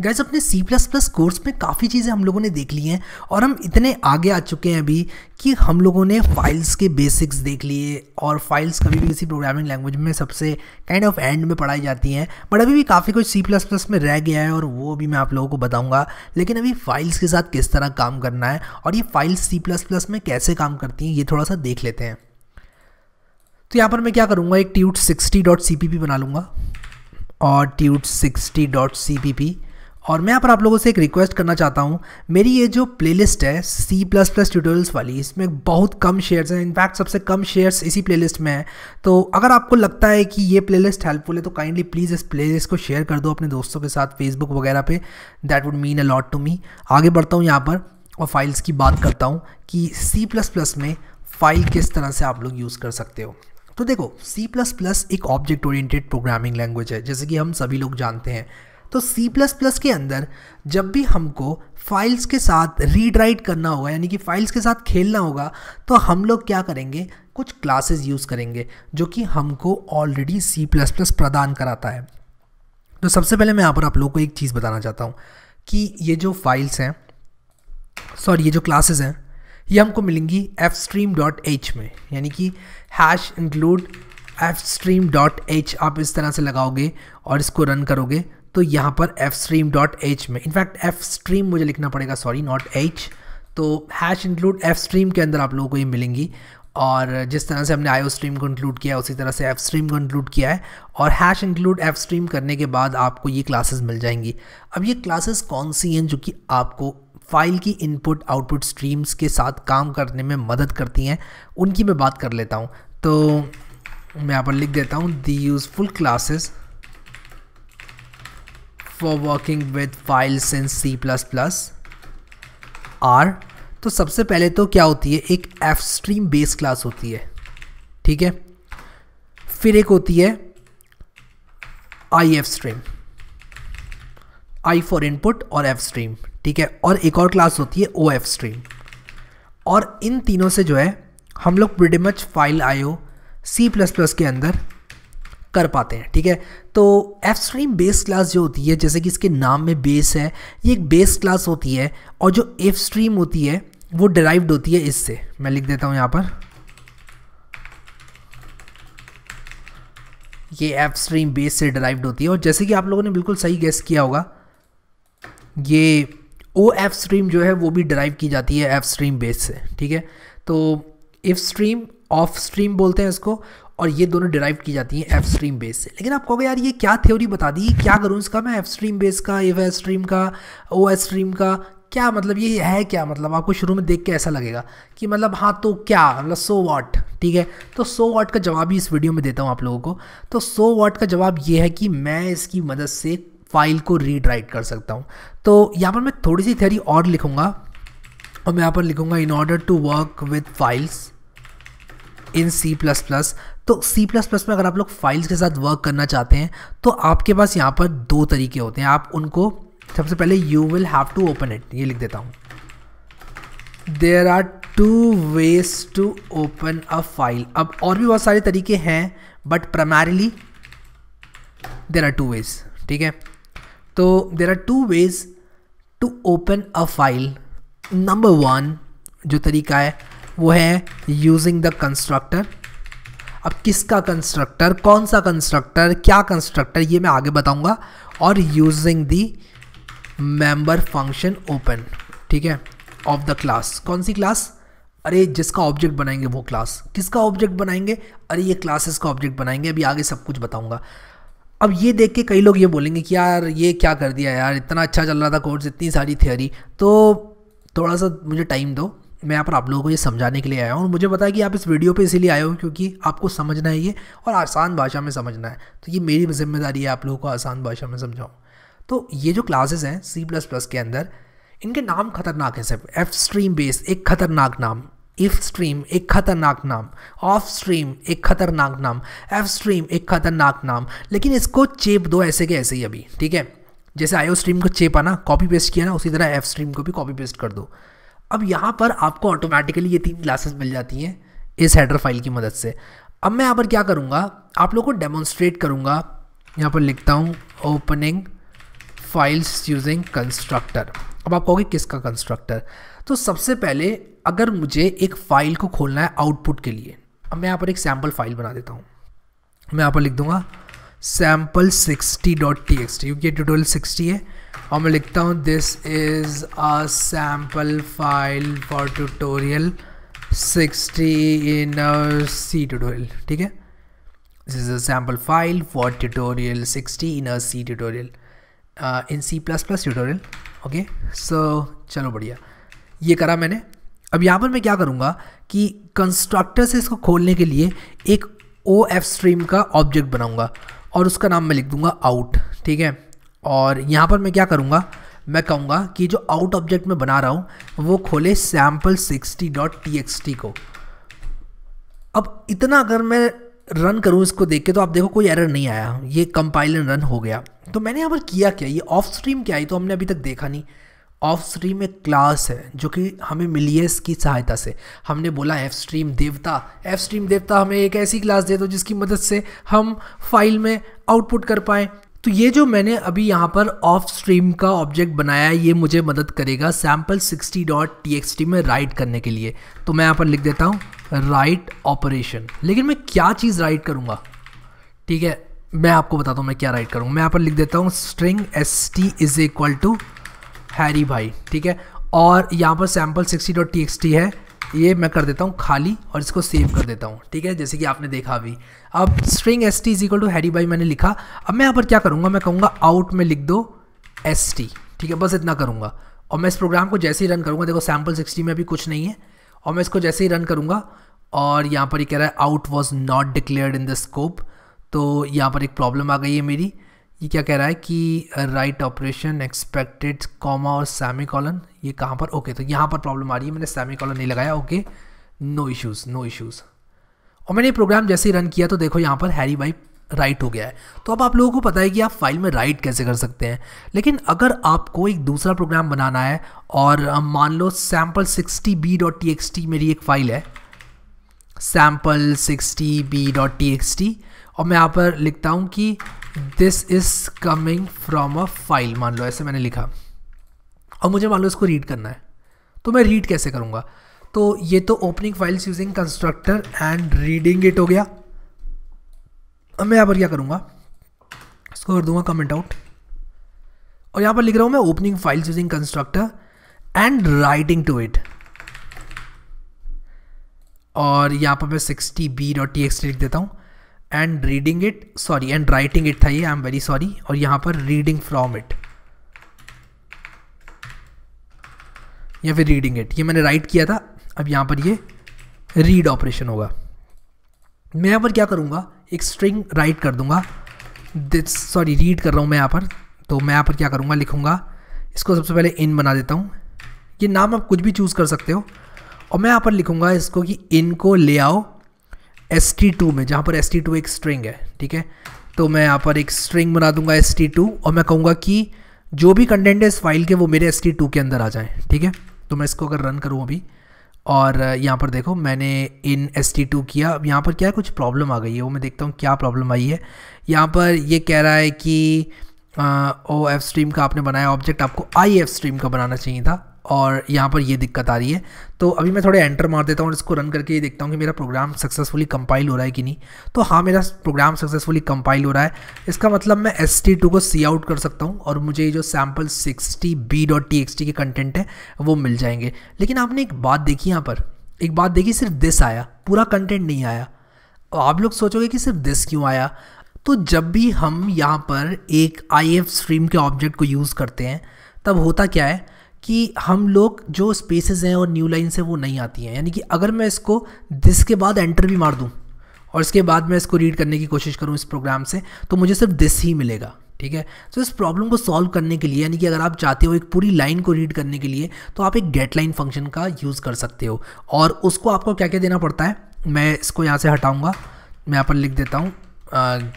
gas अपने सी plus plus course में काफ़ी चीज़ें हम लोगों ने देख ली हैं और हम इतने आगे आ चुके हैं अभी कि हम लोगों ने फाइल्स के बेसिक्स देख लिए और फाइल्स कभी भी किसी प्रोग्रामिंग लैंग्वेज में सबसे काइंड ऑफ एंड में पढ़ाई जाती हैं बट अभी भी काफ़ी कुछ सी प्लस प्लस में रह गया है और वो भी मैं आप लोगों को बताऊँगा लेकिन अभी फाइल्स के साथ किस तरह काम करना है और ये फाइल्स सी प्लस प्लस में कैसे काम करती हैं ये थोड़ा सा देख लेते हैं तो यहाँ पर मैं क्या करूँगा एक tut sixty dot C P P बना लूँगा और tut sixty dot C P P और मैं यहाँ पर आप लोगों से एक रिक्वेस्ट करना चाहता हूँ मेरी ये जो प्लेलिस्ट है सी प्लस प्लस ट्यूटोरियल्स वाली इसमें बहुत कम शेयर्स हैं इनफैक्ट सबसे कम शेयर्स इसी प्लेलिस्ट में है तो अगर आपको लगता है कि ये प्लेलिस्ट हेल्पफुल है तो काइंडली प्लीज़ इस प्लेलिस्ट को शेयर कर दो अपने दोस्तों के साथ फेसबुक वगैरह पे that would mean a lot to me आगे बढ़ता हूँ यहाँ पर और फाइल्स की बात करता हूँ कि सी प्लस प्लस में फाइल किस तरह से आप लोग यूज़ कर सकते हो तो देखो C++ एक ऑब्जेक्ट ओरिएंटेड प्रोग्रामिंग लैंग्वेज है जैसे कि हम सभी लोग जानते हैं तो C++ के अंदर जब भी हमको फाइल्स के साथ रीड राइट करना होगा यानी कि फाइल्स के साथ खेलना होगा तो हम लोग क्या करेंगे कुछ क्लासेस यूज़ करेंगे जो कि हमको ऑलरेडी C++ प्रदान कराता है तो सबसे पहले मैं यहाँ पर आप लोगों को एक चीज़ बताना चाहता हूँ कि ये जो फाइल्स हैं सॉरी ये जो क्लासेस हैं ये हमको मिलेंगी एच में यानी कि हैश इंक्लूड एच आप इस तरह से लगाओगे और इसको रन करोगे तो यहाँ पर एफ स्ट्रीम डॉट एच में इनफैक्ट एफ स्ट्रीम मुझे लिखना पड़ेगा सॉरी नॉट एच तो हैश इंक्लूड एफ स्ट्रीम के अंदर आप लोगों को ये मिलेंगी और जिस तरह से हमने आईओ स्ट्रीम को इंक्लूड किया है उसी तरह से एफ स्ट्रीम को इंक्लूड किया है और हैश इंक्लूड एफ स्ट्रीम करने के बाद आपको ये क्लासेस मिल जाएंगी अब ये क्लासेस कौन सी हैं जो कि आपको फाइल की इनपुट आउटपुट स्ट्रीम्स के साथ काम करने में मदद करती हैं उनकी मैं बात कर लेता हूँ तो मैं यहाँ पर लिख देता हूँ the useful classes for working with files in C++ are तो सबसे पहले तो क्या होती है एक एफ स्ट्रीम बेस क्लास होती है ठीक है फिर एक होती है I F stream I for input और एफ स्ट्रीम ठीक है और एक और क्लास होती है ओ एफ स्ट्रीम और इन तीनों से जो है हम लोग प्रिटी फाइल आयो सी प्लस प्लस के अंदर कर पाते हैं ठीक है तो एफ स्ट्रीम बेस क्लास जो होती है जैसे कि इसके नाम में बेस है ये एक बेस क्लास होती है और जो एफ स्ट्रीम होती है वो डिराइव्ड होती है इससे मैं लिख देता हूँ यहाँ पर ये एफ स्ट्रीम बेस से डिराइव्ड होती है और जैसे कि आप लोगों ने बिल्कुल सही गैस किया होगा ये ओ एफ स्ट्रीम जो है वो भी ड्राइव की जाती है एफ स्ट्रीम बेस से ठीक है तो इफ स्ट्रीम ऑफ स्ट्रीम बोलते हैं इसको और ये दोनों डिराइव की जाती हैं एफ स्ट्रीम बेस से लेकिन आप कहोगे यार ये क्या थ्योरी बता दी क्या करूँ इसका मैं एफ स्ट्रीम बेस का एफ एस स्ट्रीम का ओ एस स्ट्रीम का क्या मतलब ये है क्या मतलब आपको शुरू में देख के ऐसा लगेगा कि मतलब हाँ तो क्या मतलब सो वाट ठीक है तो सो वाट का जवाब ही इस वीडियो में देता हूँ आप लोगों को तो सो वाट का जवाब ये है कि मैं इसकी मदद से फाइल को रीड राइट कर सकता हूँ तो यहाँ पर मैं थोड़ी सी थ्योरी और लिखूँगा और मैं यहाँ पर लिखूँगा in order to work with files in C plus plus तो सी प्लस प्लस में अगर आप लोग फाइल्स के साथ वर्क करना चाहते हैं तो आपके पास यहाँ पर दो तरीके होते हैं आप उनको सबसे पहले you will have to open it ये लिख देता हूँ there are two ways to open a file अब और भी बहुत सारे तरीके हैं but primarily there are two ways ठीक है तो there are two ways to open a file number one जो तरीका है वो है यूजिंग द कंस्ट्रक्टर अब किसका कंस्ट्रक्टर कौन सा कंस्ट्रक्टर क्या कंस्ट्रक्टर ये मैं आगे बताऊंगा और using the member function open ठीक है ऑफ द क्लास कौन सी क्लास अरे जिसका ऑब्जेक्ट बनाएंगे वो क्लास किसका ऑब्जेक्ट बनाएंगे अरे ये क्लासेस का ऑब्जेक्ट बनाएंगे अभी आगे सब कुछ बताऊंगा अब ये देख के कई लोग ये बोलेंगे कि यार ये क्या कर दिया यार इतना अच्छा चल रहा था कोर्स इतनी सारी थ्योरी तो थोड़ा सा मुझे टाइम दो मैं यहाँ पर आप लोगों को ये समझाने के लिए आया हूँ और मुझे बताया कि आप इस वीडियो पे इसीलिए आए हो क्योंकि आपको समझना है ये और आसान भाषा में समझना है तो ये मेरी जिम्मेदारी है आप लोगों को आसान भाषा में समझाऊँ तो ये जो क्लासेज हैं सी प्लस प्लस के अंदर इनके नाम खतरनाक हैं सिर्फ एफ स्ट्रीम बेस एक खतरनाक नाम इफ स्ट्रीम एक खतरनाक नाम ऑफ स्ट्रीम एक खतरनाक नाम एफ स्ट्रीम एक खतरनाक नाम लेकिन इसको चेप दो ऐसे के ऐसे ही अभी ठीक है जैसे ओ स्ट्रीम को चेपा ना कॉपी पेस्ट किया ना उसी तरह एफ स्ट्रीम को भी कॉपी पेस्ट कर दो अब यहाँ पर आपको ऑटोमेटिकली ये तीन क्लासेस मिल जाती हैं इस हेडर फाइल की मदद से अब मैं यहाँ पर क्या करूँगा आप लोग को डेमोन्स्ट्रेट करूँगा यहाँ पर लिखता हूँ ओपनिंग फाइल्स यूजिंग कंस्ट्रक्टर अब आप कहोगे किसका कंस्ट्रक्टर तो सबसे पहले अगर मुझे एक फ़ाइल को खोलना है आउटपुट के लिए अब मैं यहाँ पर एक सैम्पल फाइल बना देता हूँ मैं यहाँ पर लिख दूँगा sample sixty dot T X T क्योंकि ट्यूटोरियल सिक्सटी है और मैं लिखता हूँ this is a sample file for tutorial 60 in C tutorial ठीक है this is a sample file for tutorial 60 in a C tutorial in C plus plus tutorial okay so चलो बढ़िया ये करा मैंने अब यहाँ पर मैं क्या करूँगा कि कंस्ट्रक्टर से इसको खोलने के लिए एक ओ एफ स्ट्रीम का ऑब्जेक्ट बनाऊँगा और उसका नाम मैं लिख दूँगा आउट ठीक है और यहाँ पर मैं क्या करूँगा मैं कहूँगा कि जो आउट ऑब्जेक्ट में बना रहा हूँ वो खोले sample sixty dot T X T को अब इतना अगर मैं रन करूँ इसको देख के तो आप देखो कोई एरर नहीं आया ये कंपाइलर रन हो गया तो मैंने यहाँ पर किया क्या ये ऑफ स्ट्रीम क्या है तो हमने अभी तक देखा नहीं ऑफ स्ट्रीम एक क्लास है जो कि हमें मिली है इसकी सहायता से हमने बोला एफ स्ट्रीम देवता एफ स्ट्रीम देवता हमें एक ऐसी क्लास दे दो जिसकी मदद से हम फाइल में आउटपुट कर पाएँ तो ये जो मैंने अभी यहाँ पर ऑफ स्ट्रीम का ऑब्जेक्ट बनाया है ये मुझे मदद करेगा sample sixty dot T X T में राइट करने के लिए तो मैं यहाँ पर लिख देता हूँ राइट ऑपरेशन लेकिन मैं क्या चीज़ राइट करूँगा ठीक है मैं आपको बताता हूँ मैं क्या राइट करूँगा मैं यहाँ पर लिख देता हूँ string S T is equal to Harry भाई ठीक है और यहाँ पर sample sixty dot T X T है ये मैं कर देता हूँ खाली और इसको सेव कर देता हूँ ठीक है जैसे कि आपने देखा अभी अब string S T is equal to Harry बाई मैंने लिखा अब मैं यहाँ पर क्या करूँगा मैं कहूँगा आउट में लिख दो एस टी ठीक है बस इतना करूँगा और मैं इस प्रोग्राम को जैसे ही रन करूँगा देखो सैम्पल सिक्सटी में अभी कुछ नहीं है और मैं इसको जैसे ही रन करूँगा और यहाँ पर ये कह रहा है out was not declared in the scope तो यहाँ पर एक प्रॉब्लम आ गई है मेरी ये क्या कह रहा है कि राइट ऑपरेशन एक्सपेक्टेड कॉमा और सेमी कॉलन ये कहाँ पर ओके okay, तो यहाँ पर प्रॉब्लम आ रही है मैंने सेमी कॉलन नहीं लगाया okay no issues no issues और मैंने प्रोग्राम जैसे ही रन किया तो देखो यहाँ पर हैरी बाई राइट हो गया है तो अब आप लोगों को पता है कि आप फाइल में राइट कैसे कर सकते हैं लेकिन अगर आपको एक दूसरा प्रोग्राम बनाना है और मान लो sample sixty B dot T X T मेरी एक फ़ाइल है sample sixty B dot T X T और मैं यहाँ पर लिखता हूँ कि this is coming from a file मान लो ऐसे मैंने लिखा और मुझे मान लो इसको रीड करना है तो मैं रीड कैसे करूँगा तो ये तो opening files using constructor and reading it हो गया अब मैं यहाँ पर क्या करूँगा इसको कर दूंगा कमेंट आउट और यहाँ पर लिख रहा हूँ मैं opening files using constructor and writing to it और यहाँ पर मैं सिक्सटी बी डॉट टी लिख देता हूँ and reading it sorry and writing it था ये आई एम वेरी सॉरी और यहाँ पर रीडिंग फ्रॉम इट या फिर रीडिंग इट ये मैंने राइट किया था अब यहाँ पर ये रीड ऑपरेशन होगा मैं यहाँ पर क्या करूँगा एक स्ट्रिंग राइट कर दूँगा दिस सॉरी रीड कर रहा हूँ मैं यहाँ पर तो मैं यहाँ पर क्या करूँगा लिखूँगा इसको सबसे पहले इन बना देता हूँ ये नाम आप कुछ भी चूज़ कर सकते हो और मैं यहाँ पर लिखूँगा इसको कि इन को ले आओ एस टी टू में जहाँ पर एस टी टू एक स्ट्रिंग है ठीक है तो मैं यहाँ पर एक स्ट्रिंग बना दूंगा एस टी टू और मैं कहूँगा कि जो भी कंटेंट है इस फाइल के वो मेरे एस टी टू के अंदर आ जाए ठीक है तो मैं इसको अगर रन करूँ अभी और यहाँ पर देखो मैंने इन एस टी टू किया अब यहाँ पर क्या है कुछ प्रॉब्लम आ गई है वो मैं देखता हूँ क्या प्रॉब्लम आई है यहाँ पर ये कह रहा है कि ओ एफ स्ट्रीम का आपने बनाया ऑब्जेक्ट आपको आई एफ स्ट्रीम का बनाना चाहिए था और यहाँ पर ये दिक्कत आ रही है तो अभी मैं थोड़े एंटर मार देता हूँ और इसको रन करके ये देखता हूँ कि मेरा प्रोग्राम सक्सेसफुली कंपाइल हो रहा है कि नहीं तो हाँ मेरा प्रोग्राम सक्सेसफुली कंपाइल हो रहा है इसका मतलब मैं एस को सी आउट कर सकता हूँ और मुझे ये जो sample sixty B dot T के कंटेंट है वो मिल जाएंगे लेकिन आपने एक बात देखी यहाँ पर एक बात देखी सिर्फ दिस आया पूरा कंटेंट नहीं आया तो आप लोग सोचोगे कि सिर्फ दिस क्यों आया तो जब भी हम यहाँ पर एक आई एफ स्ट्रीम के ऑब्जेक्ट को यूज़ करते हैं तब होता क्या है कि हम लोग जो स्पेसेस हैं और न्यू लाइन्स हैं वो नहीं आती हैं यानी कि अगर मैं इसको दिस के बाद एंटर भी मार दूँ और इसके बाद मैं इसको रीड करने की कोशिश करूँ इस प्रोग्राम से तो मुझे सिर्फ दिस ही मिलेगा ठीक है तो इस प्रॉब्लम को सॉल्व करने के लिए यानी कि अगर आप चाहते हो एक पूरी लाइन को रीड करने के लिए तो आप एक गेट लाइन फंक्शन का यूज़ कर सकते हो और उसको आपको क्या क्या देना पड़ता है मैं इसको यहाँ से हटाऊँगा मैं यहाँ पर लिख देता हूँ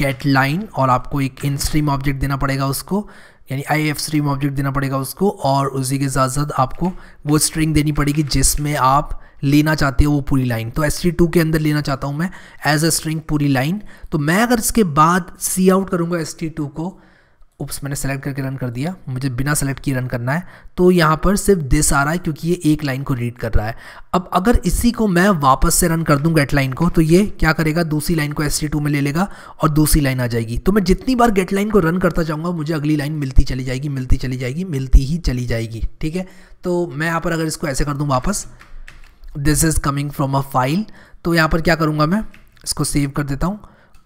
गेट लाइन और आपको एक इन स्ट्रीम ऑब्जेक्ट देना पड़ेगा उसको यानी आई एफ स्ट्रीम ऑब्जेक्ट देना पड़ेगा उसको और उसी के साथ साथ आपको वो स्ट्रिंग देनी पड़ेगी जिसमें आप लेना चाहते हो वो पूरी लाइन तो एस टी टू के अंदर लेना चाहता हूँ मैं एज अ स्ट्रिंग पूरी लाइन तो मैं अगर इसके बाद सी आउट करूँगा एस टी टू को उप्स मैंने सेलेक्ट करके रन कर दिया मुझे बिना सेलेक्ट किए रन करना है तो यहाँ पर सिर्फ दिस आ रहा है क्योंकि ये एक लाइन को रीड कर रहा है अब अगर इसी को मैं वापस से रन कर दूँ गेट लाइन को तो ये क्या करेगा दूसरी लाइन को एस टू में ले लेगा और दूसरी लाइन आ जाएगी तो मैं जितनी बार गेट लाइन को रन करता जाऊँगा मुझे अगली लाइन मिलती चली जाएगी मिलती चली जाएगी मिलती ही चली जाएगी ठीक है तो मैं यहाँ पर अगर इसको ऐसे कर दूँ वापस this is coming from a file तो यहाँ पर क्या करूँगा मैं इसको सेव कर देता हूँ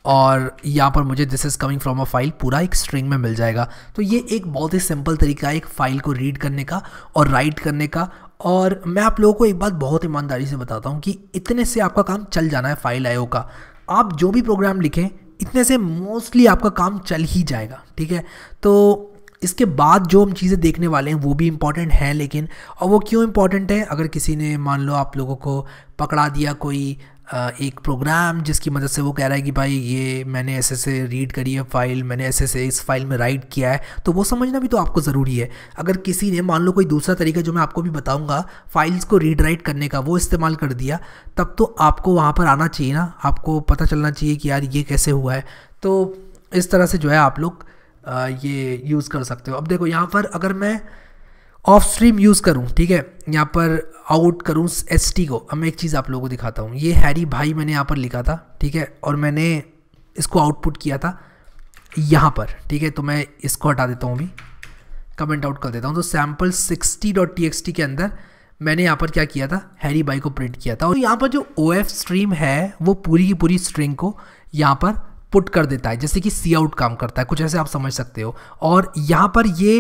और यहाँ पर मुझे this is coming from a file पूरा एक स्ट्रिंग में मिल जाएगा तो ये एक बहुत ही सिंपल तरीका है एक फ़ाइल को रीड करने का और राइट करने का और मैं आप लोगों को एक बात बहुत ईमानदारी से बताता हूँ कि इतने से आपका काम चल जाना है फाइल आयो का आप जो भी प्रोग्राम लिखें इतने से मोस्टली आपका काम चल ही जाएगा ठीक है तो इसके बाद जो हम चीज़ें देखने वाले हैं वो भी इम्पॉर्टेंट हैं लेकिन और वो क्यों इम्पॉर्टेंट है अगर किसी ने मान लो आप लोगों को पकड़ा दिया कोई एक प्रोग्राम जिसकी मदद से वो कह रहा है कि भाई ये मैंने ऐसे से रीड करी है फ़ाइल मैंने ऐसे ऐसे इस फाइल में राइट किया है तो वो समझना भी तो आपको ज़रूरी है अगर किसी ने मान लो कोई दूसरा तरीका जो मैं आपको भी बताऊँगा फाइल्स को रीड राइट करने का वो इस्तेमाल कर दिया तब तो आपको वहाँ पर आना चाहिए ना आपको पता चलना चाहिए कि यार ये कैसे हुआ है तो इस तरह से जो है आप लोग ये यूज़ कर सकते हो अब देखो यहाँ पर अगर मैं ऑफ स्ट्रीम यूज़ करूँ ठीक है यहाँ पर आउट करूँ एस टी को अब मैं एक चीज़ आप लोगों को दिखाता हूँ ये हैरी भाई मैंने यहाँ पर लिखा था ठीक है और मैंने इसको आउटपुट किया था यहाँ पर ठीक है तो मैं इसको हटा देता हूँ अभी कमेंट आउट कर देता हूँ तो sample sixty dot T X T के अंदर मैंने यहाँ पर क्या किया था हैरी बाई को प्रिंट किया था और यहाँ पर जो ओ एफ स्ट्रीम है वो पूरी की पूरी स्ट्रिंग को यहाँ पर पुट कर देता है जैसे कि सी आउट काम करता है कुछ ऐसे आप समझ सकते हो और यहाँ पर ये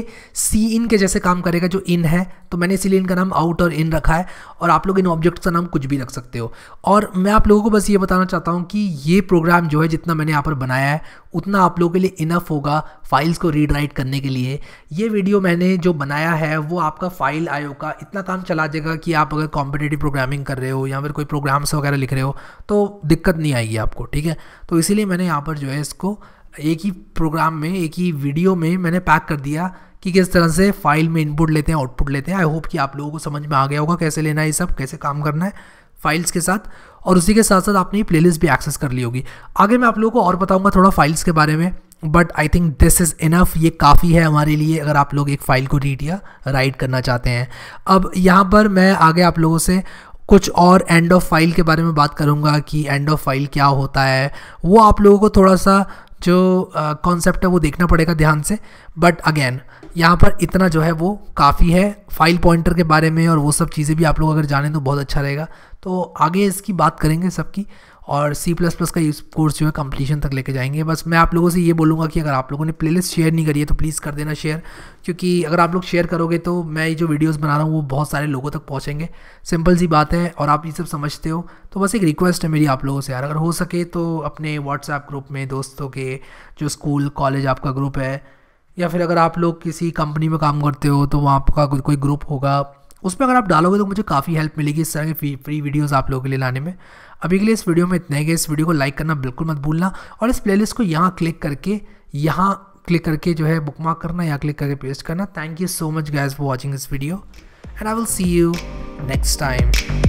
सी इन के जैसे काम करेगा जो इन है तो मैंने इसीलिए इनका नाम आउट और इन रखा है और आप लोग इन ऑब्जेक्ट्स का नाम कुछ भी रख सकते हो और मैं आप लोगों को बस ये बताना चाहता हूँ कि ये प्रोग्राम जो है जितना मैंने यहाँ पर बनाया है उतना आप लोगों के लिए इनफ होगा फाइल्स को रीड राइट करने के लिए ये वीडियो मैंने जो बनाया है वो आपका फाइल आयो का इतना काम चला जाएगा कि आप अगर कॉम्पिटेटिव प्रोग्रामिंग कर रहे हो या फिर कोई प्रोग्राम्स वगैरह लिख रहे हो तो दिक्कत नहीं आएगी आपको ठीक है तो इसीलिए मैंने यहाँ पर जो है इसको एक ही प्रोग्राम में एक ही वीडियो में मैंने पैक कर दिया कि किस तरह से फाइल में इनपुट लेते हैं आउटपुट लेते हैं आई होप कि आप लोगों को समझ में आ गया होगा कैसे लेना है ये सब कैसे काम करना है फाइल्स के साथ और उसी के साथ साथ आपने ये प्लेलिस्ट भी एक्सेस कर ली होगी आगे मैं आप लोगों को और बताऊंगा थोड़ा फाइल्स के बारे में but I think this is enough ये काफ़ी है हमारे लिए अगर आप लोग एक फ़ाइल को रीड या राइट करना चाहते हैं अब यहाँ पर मैं आगे आप लोगों से कुछ और एंड ऑफ फाइल के बारे में बात करूँगा कि एंड ऑफ फाइल क्या होता है वो आप लोगों को थोड़ा सा जो कॉन्सेप्ट है वो देखना पड़ेगा ध्यान से बट अगेन यहाँ पर इतना जो है वो काफ़ी है फाइल पॉइंटर के बारे में और वो सब चीज़ें भी आप लोग अगर जानें तो बहुत अच्छा रहेगा तो आगे इसकी बात करेंगे सबकी और सी प्लस प्लस का इस कोर्स जो है कंप्लीशन तक लेके जाएंगे बस मैं आप लोगों से ये बोलूँगा कि अगर आप लोगों ने प्लेलिस्ट शेयर नहीं करी है तो प्लीज़ कर देना शेयर क्योंकि अगर आप लोग शेयर करोगे तो मैं ये जो वीडियोस बना रहा हूँ वो बहुत सारे लोगों तक पहुँचेंगे सिंपल सी बात है और आप ये सब समझते हो तो बस एक रिक्वेस्ट है मेरी आप लोगों से यार अगर हो सके तो अपने व्हाट्सएप ग्रुप में दोस्तों के जो स्कूल कॉलेज आपका ग्रुप है या फिर अगर आप लोग किसी कंपनी में काम करते हो तो वहाँ आपका कोई ग्रुप होगा उसमें अगर आप डालोगे तो मुझे काफ़ी हेल्प मिलेगी इस तरह की फ्री वीडियोज़ आप लोगों के लिए लाने में अभी के लिए इस वीडियो में इतना ही इस वीडियो को लाइक करना बिल्कुल मत भूलना और इस प्लेलिस्ट को यहाँ क्लिक करके यहाँ क्लिक करके जो है बुक मार्क करना या क्लिक करके पेस्ट करना thank you so much guys for watching this video and I will see you next time